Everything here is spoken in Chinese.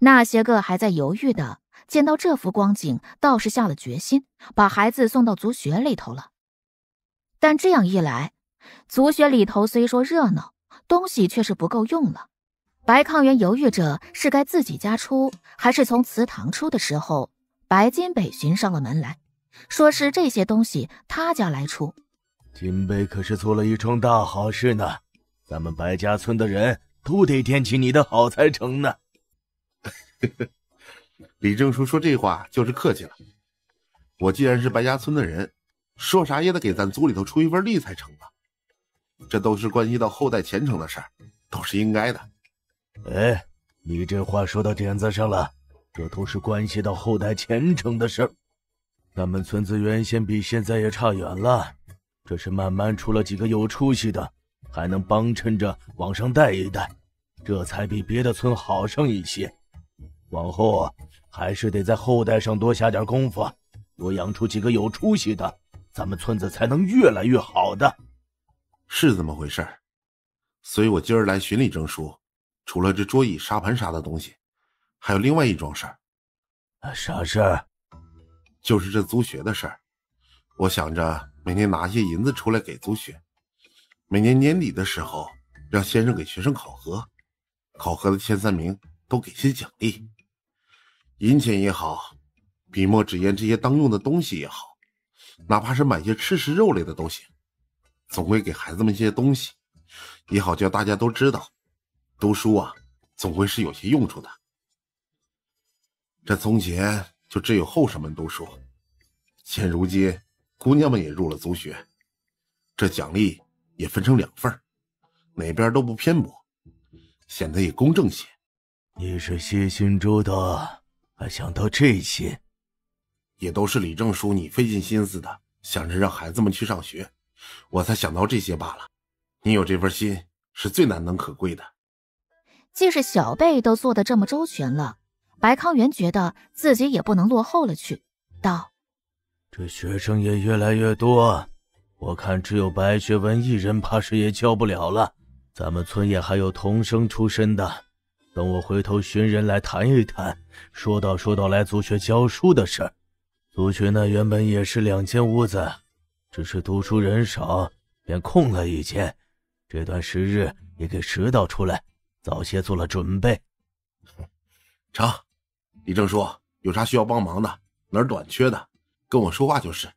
那些个还在犹豫的，见到这幅光景，倒是下了决心，把孩子送到族学里头了。但这样一来，族学里头虽说热闹，东西却是不够用了。白抗元犹豫着是该自己家出，还是从祠堂出的时候，白金北寻上了门来，说是这些东西他家来出。金北可是做了一桩大好事呢，咱们白家村的人都得惦记你的好才成呢。李正叔说这话就是客气了。我既然是白家村的人，说啥也得给咱族里头出一份力才成吧。这都是关系到后代前程的事，都是应该的。哎，你这话说到点子上了，这都是关系到后代前程的事。咱们村子原先比现在也差远了，这是慢慢出了几个有出息的，还能帮衬着往上带一带，这才比别的村好上一些。往后还是得在后代上多下点功夫，多养出几个有出息的，咱们村子才能越来越好。的是这么回事儿，所以我今儿来寻李证叔，除了这桌椅、沙盘啥的东西，还有另外一桩事儿。啊，啥事儿？就是这租学的事儿。我想着每年拿些银子出来给租学，每年年底的时候让先生给学生考核，考核的前三名都给些奖励。银钱也好，笔墨纸砚这些当用的东西也好，哪怕是买些吃食肉类的东西，总归给孩子们一些东西也好，叫大家都知道，读书啊，总会是有些用处的。这从前就只有后生们读书，现如今姑娘们也入了族学，这奖励也分成两份哪边都不偏颇，显得也公正些。你是细心周到。想到这些，也都是李正叔你费尽心思的想着让孩子们去上学，我才想到这些罢了。你有这份心是最难能可贵的。既是小辈都做的这么周全了，白康源觉得自己也不能落后了去。道：这学生也越来越多，我看只有白学文一人，怕是也教不了了。咱们村也还有童生出身的。等我回头寻人来谈一谈，说道说到来族学教书的事儿，族学那原本也是两间屋子，只是读书人少，便空了一间，这段时日也给拾到出来，早些做了准备。成，李正叔，有啥需要帮忙的，哪儿短缺的，跟我说话就是。